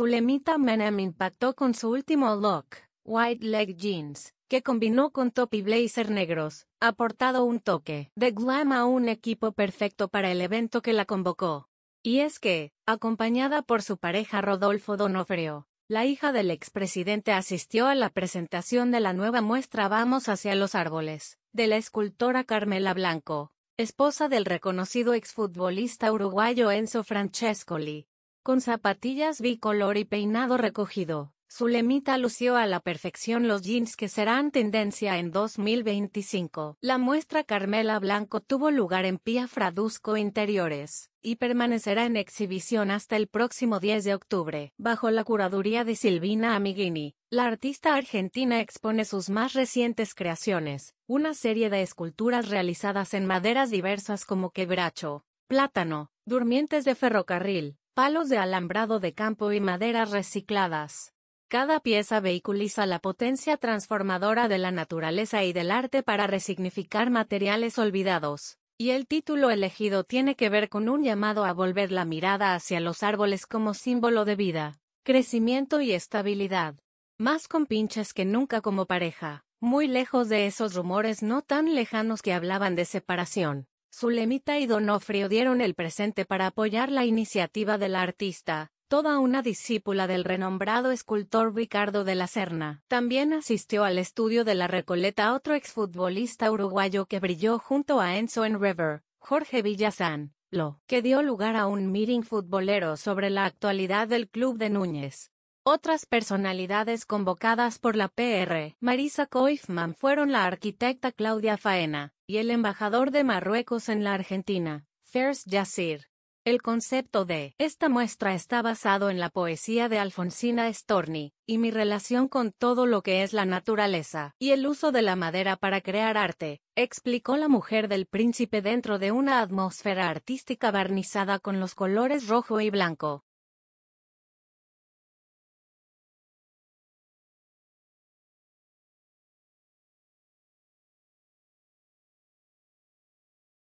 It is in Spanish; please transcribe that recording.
Zulemita Menem impactó con su último look, White Leg Jeans, que combinó con top y blazer negros, aportado un toque de glam a un equipo perfecto para el evento que la convocó. Y es que, acompañada por su pareja Rodolfo Donofrio, la hija del expresidente asistió a la presentación de la nueva muestra Vamos hacia los árboles, de la escultora Carmela Blanco, esposa del reconocido exfutbolista uruguayo Enzo Francescoli, con zapatillas bicolor y peinado recogido, lemita lució a la perfección los jeans que serán tendencia en 2025. La muestra Carmela Blanco tuvo lugar en Pia Fradusco Interiores, y permanecerá en exhibición hasta el próximo 10 de octubre. Bajo la curaduría de Silvina Amiguini, la artista argentina expone sus más recientes creaciones, una serie de esculturas realizadas en maderas diversas como quebracho, plátano, durmientes de ferrocarril, palos de alambrado de campo y maderas recicladas. Cada pieza vehiculiza la potencia transformadora de la naturaleza y del arte para resignificar materiales olvidados, y el título elegido tiene que ver con un llamado a volver la mirada hacia los árboles como símbolo de vida, crecimiento y estabilidad. Más con pinches que nunca como pareja, muy lejos de esos rumores no tan lejanos que hablaban de separación. Zulemita y Donofrio dieron el presente para apoyar la iniciativa de la artista, toda una discípula del renombrado escultor Ricardo de la Serna. También asistió al estudio de la Recoleta otro exfutbolista uruguayo que brilló junto a Enzo en River, Jorge Villazán, lo que dio lugar a un meeting futbolero sobre la actualidad del club de Núñez. Otras personalidades convocadas por la PR, Marisa Koifman, fueron la arquitecta Claudia Faena, y el embajador de Marruecos en la Argentina, Fers Yassir. El concepto de esta muestra está basado en la poesía de Alfonsina Storni, y mi relación con todo lo que es la naturaleza, y el uso de la madera para crear arte, explicó la mujer del príncipe dentro de una atmósfera artística barnizada con los colores rojo y blanco.